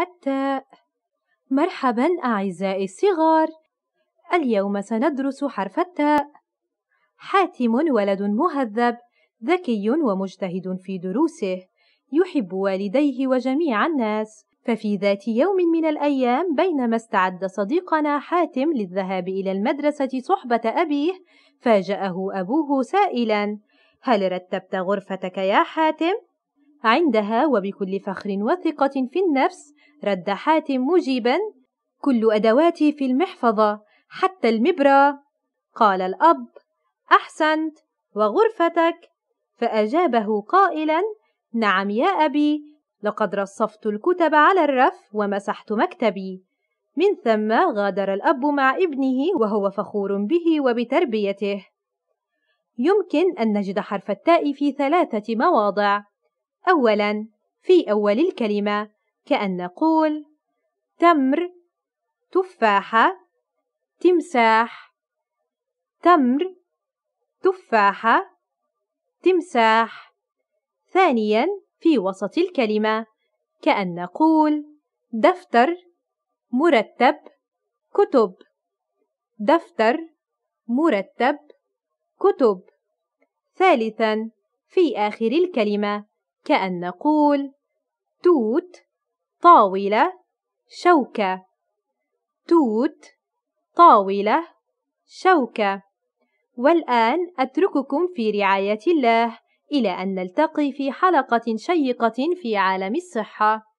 التاء مرحبا أعزائي الصغار اليوم سندرس حرف التاء حاتم ولد مهذب ذكي ومجتهد في دروسه يحب والديه وجميع الناس ففي ذات يوم من الأيام بينما استعد صديقنا حاتم للذهاب إلى المدرسة صحبة أبيه فاجأه أبوه سائلا هل رتبت غرفتك يا حاتم؟ عندها وبكل فخر وثقة في النفس رد حاتم مجيبا كل أدواتي في المحفظة حتى المبرة قال الأب أحسنت وغرفتك فأجابه قائلا نعم يا أبي لقد رصفت الكتب على الرف ومسحت مكتبي من ثم غادر الأب مع ابنه وهو فخور به وبتربيته يمكن أن نجد حرف التاء في ثلاثة مواضع أولاً في أول الكلمة كأن نقول تمر تفاحة تمساح تمر تفاحة تمساح ثانياً في وسط الكلمة كأن نقول دفتر مرتب كتب دفتر مرتب كتب ثالثا في آخر الكلمة كأن نقول توت طاولة شوكة توت طاولة شوكة والآن أترككم في رعاية الله إلى أن نلتقي في حلقة شيقة في عالم الصحة